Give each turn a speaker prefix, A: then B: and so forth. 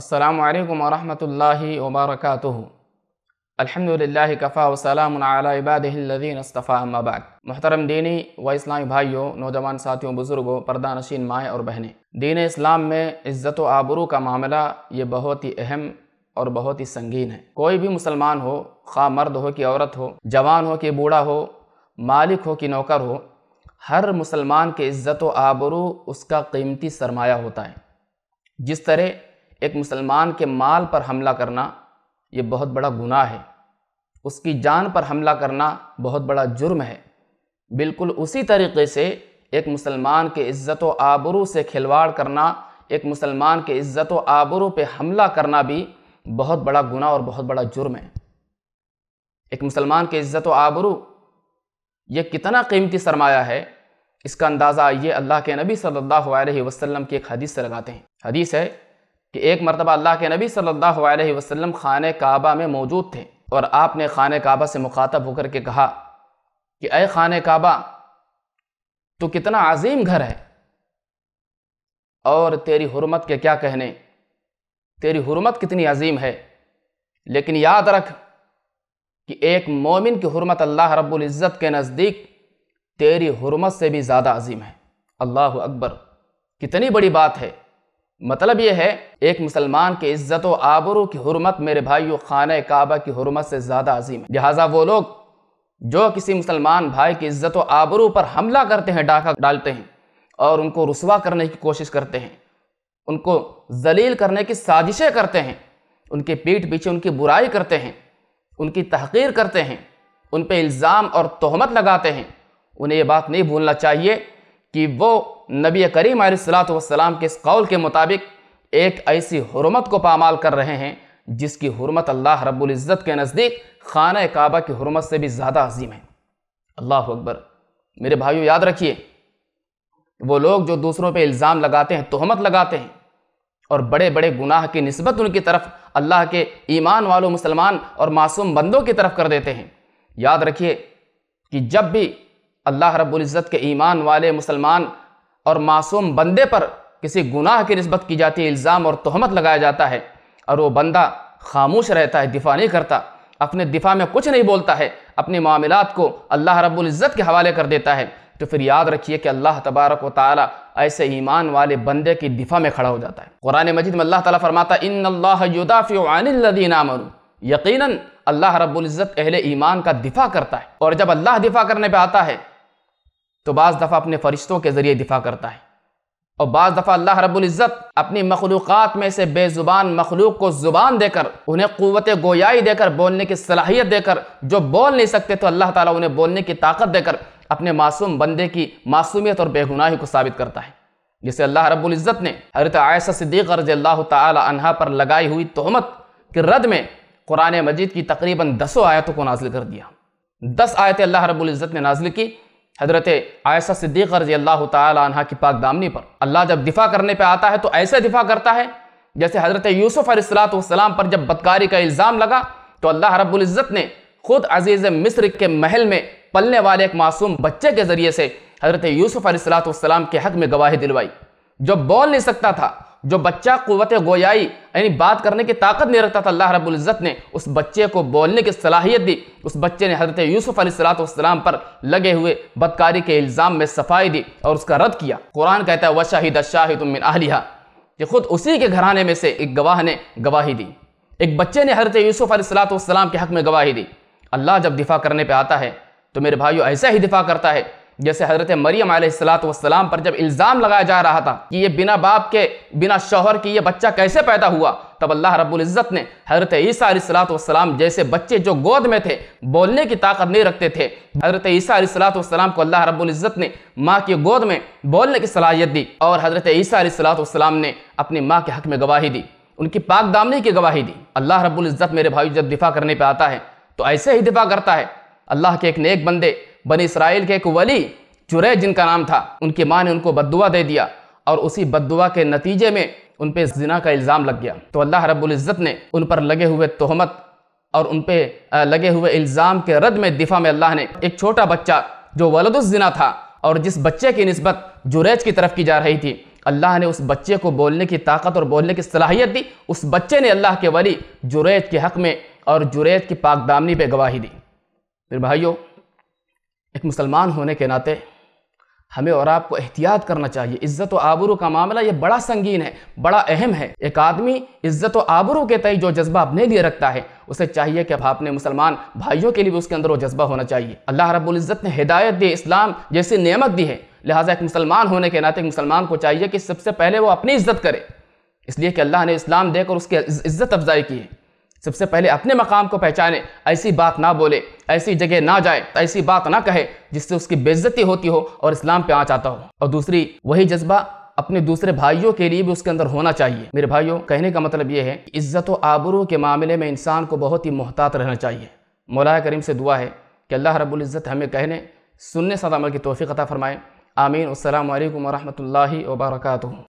A: अल्लाम वरहमल वबरक अलहमदिल्ला कफ़ा वसलाम इबादीनबाद महतरम दीनी व इस्लामी भाइयों नौजवान साथियों बुज़ुर्गों परदा नशीन माएँ और बहनें दीन इस्लाम में इज़्ज़त व आबरू का मामला ये बहुत ही अहम और बहुत ही संगीन है कोई भी मुसलमान हो खा मर्द हो कि औरत हो जवान हो कि बूढ़ा हो मालिक हो कि नौकर हो हर मुसलमान के इज़्ज़त व आबरू उसका कीमती सरमाया होता है जिस तरह एक मुसलमान के माल पर हमला करना ये बहुत बड़ा गुनाह है उसकी जान पर हमला करना बहुत बड़ा जुर्म है बिल्कुल उसी तरीके से एक मुसलमान के इज़्ज़त व आबरू से खिलवाड़ करना एक मुसलमान के इज़्ज़त व आबरू पे हमला करना भी बहुत बड़ा गुनाह और बहुत बड़ा जुर्म है एक मुसलमान के इज़्ज़त व आबरू ये कितना कीमती सरमाया है इसका अंदाज़ा ये अल्लाह के नबी सल्लल्लाहु अलैहि वसल्लम की एक हदीस से लगाते हैं हदीस है कि एक मरतबा अल्लाह के नबी सल्लल्लाहु अलैहि वसल्लम काबा में मौजूद थे और आपने खान काबा से मुखातब होकर के कहा कि अय खान काबा तो कितना अजीम घर है और तेरी हुरमत के क्या कहने तेरी हुरमत कितनी अजीम है लेकिन याद रख कि एक मोमिन की हुरमत अल्लाह रब्बुल इज़्ज़त के नज़दीक तेरी हुरमत से भी ज़्यादा अजीम है अल्लाह अकबर कितनी बड़ी बात है मतलब यह है एक मुसलमान के इज्जत व आबरू की हरमत मेरे भाई खान काबा की हरमत से ज़्यादा अजीम है लिहाजा वो लोग जो किसी मुसलमान भाई की इज्जत व आबरू पर हमला करते हैं डाका डालते हैं और उनको रसवा करने की कोशिश करते हैं उनको जलील करने की साजिशें करते हैं उनके पीठ पीछे उनकी बुराई करते हैं उनकी तहकीर करते हैं उन पर इल्ज़ाम और तहमत लगाते हैं उन्हें ये बात नहीं भूलना चाहिए कि वो नबी करीम सलाम के इस कौल के मुताबिक एक ऐसी हरमत को पामाल कर रहे हैं जिसकी हरमत अल्लाह रब्ज़त के नज़दीक खाना काबा की हरमत से भी ज़्यादा अजीम है अल्लाह अकबर मेरे भाइयों याद रखिए वो लोग जो दूसरों पे इल्ज़ाम लगाते हैं तहमत लगाते हैं और बड़े बड़े गुनाह की नस्बत उनकी तरफ अल्लाह के ईमान वालों मुसलमान और मासूम बंदों की तरफ कर देते हैं याद रखिए कि जब भी अल्लाह रब्ज़त के ईमान वाले मुसलमान और मासूम बंदे पर किसी गुनाह की नस्बत की जाती है इल्ज़ाम और तहमत लगाया जाता है और वो बंदा खामोश रहता है दिफा नहीं करता अपने दिफा में कुछ नहीं बोलता है अपने मामलात को अल्लाह रब्ज़त के हवाले कर देता है तो फिर याद रखिए कि अल्लाह तबारक व ताली ऐसे ईमान वाले बंदे की दिफा में खड़ा हो जाता है कुरान मजिद में अल्लाह ताला फरमाता इन अल्लाहदाफ़ीनामरू यकीनन अल्लाह रब्ज़त अहले ईमान का दिफा करता है और जब अल्लाह दिफा करने पर आता है तो बज़ दफ़ा अपने फ़रिश्तों के ज़रिए दिफा करता है और बज़ दफ़ा अल्लाह रब्ज़त अपनी मखलूक़ में से बेज़ुबान मखलूक को ज़ुबान देकर उन्हें क़वत गोयाई देकर बोलने की सलाहियत देकर जो बोल नहीं सकते तो अल्लाह ताली उन्हें बोलने की ताकत देकर अपने मासूम बंदे की मासूमियत और बेगुनाही को साबित करता है जैसे अल्लाह रबुल्ज़त ने हरत आयसा सिद्दीक़ रज़ी अल्लाह तह पर लगाई हुई तहमत के रद में कुरान मजीद की तकरीबन दसों आयतों को नाजिल कर दिया दस आयतें अल्लाह रबुल्ज़त ने नाजिल की हज़रत आयसा सिद्दीक़ रजी अल्लाह तह की पाक दामनी पर अल्लाह जब दिफा करने पर आता है तो ऐसे दिफा करता है जैसे हज़रत यूसुफ़ अलसलाम पर जब बदकारी का इल्ज़ाम लगा तो अल्लाह रब्ज़त ने खुद अज़ीज़ मिस्र के महल में पलने वाले एक मासूम बच्चे के ज़रिए से हज़रत यूसुफ़ अलसलाम के हक़ में गवाही दिलवाई जो बोल नहीं सकता था जो बच्चा क़वत गोयाई यानी बात करने की ताकत नहीं रखता था अल्लाह रबुल्ज़त ने उस बच्चे को बोलने की सलाहियत दी उस बच्चे ने हज़रत यूसुफ़ सलाम पर लगे हुए बदकारी के इल्ज़ाम में सफाई दी और उसका रद्द किया कुरान कहता है व शाहिद शाह तुम आलिया कि ख़ुद उसी के घराने में से एक गवाह ने गवाही दी एक बच्चे ने हज़रत यूसुफ़ सलाम के हक़ में गवाही दी अल्लाह जब दिफा करने पर आता है तो मेरे भाइयों ऐसा ही दिफा करता है जैसे हज़रत मरियम सलाम पर जब इल्ज़ाम लगाया जा रहा था कि ये बिना बाप के बिना शौहर के ये बच्चा कैसे पैदा हुआ तब अल्लाह रब्ज़त ने हज़रत ईसीम जैसे बच्चे जो गोद में थे बोलने की ताकत नहीं रखते थे हज़रत ईसीम को अल्लाह रब्ज़त ने माँ की गोद में बोलने की सलाहियत दी और हज़रत वसलाम ने अपनी माँ के हक में गवाही दी उनकी पाक दामनी की गवाही दी अल्लाह रब्ज़त मेरे भाई जब दिफा करने पर आता है तो ऐसे ही दिफा करता है अल्लाह के एक नेक बंदे बन इसराइल के एक वली चुरे जिनका नाम था उनकी माँ ने उनको बदुआ दे दिया और उसी बदुआ के नतीजे में उन पर जिना का इल्ज़ाम लग गया तो अल्लाह रब्ज़त ने उन पर लगे हुए तहमत और उन पर लगे हुए इल्ज़ाम के रद में दिफा में अल्लाह ने एक छोटा बच्चा जो वलदुलजना था और जिस बच्चे की नस्बत जुरेज की तरफ की जा रही थी अल्लाह ने उस बच्चे को बोलने की ताकत और बोलने की सलाहियत दी उस बच्चे ने अल्लाह के वली जुरेज के हक़ में और जुरेज की पाकदामनी पर गवाही दी फिर भाइयों एक मुसलमान होने के नाते हमें और आपको एहतियात करना चाहिए इज़्ज़त व आबरू का मामला ये बड़ा संगीन है बड़ा अहम है एक आदमी इज़्ज़त व आबरू के तय जो जज्बा अपने लिए रखता है उसे चाहिए कि अब आपने मुसलमान भाइयों के लिए भी उसके अंदर वो जज्बा होना चाहिए अल्लाह रब्बुल इज़्ज़त ने हिदायत दी इस्लाम जैसी नेमत दी है लिहाजा एक मुसलमान होने के नाते मुसलमान को चाहिए कि सबसे पहले वो अपनी इज़्ज़त करे इसलिए कि अल्लाह ने इस्लाम देकर उसकी इज़्ज़त अफजाई की है सबसे पहले अपने मकाम को पहचाने ऐसी बात ना बोले ऐसी जगह ना जाए ऐसी बात ना कहे जिससे उसकी बेज़ती होती हो और इस्लाम पे आ जाता हो और दूसरी वही जज्बा अपने दूसरे भाइयों के लिए भी उसके अंदर होना चाहिए मेरे भाइयों कहने का मतलब ये है इज्जत आबरू के मामले में इंसान को बहुत ही मोहतात रहना चाहिए मौला करीम से दुआ है कि अल्लाह रबुल्ज़त हमें कहने सुनने सदामल की तोफ़ी अता फ़रमाएँ आमीन अल्लाम वरहमल वर्का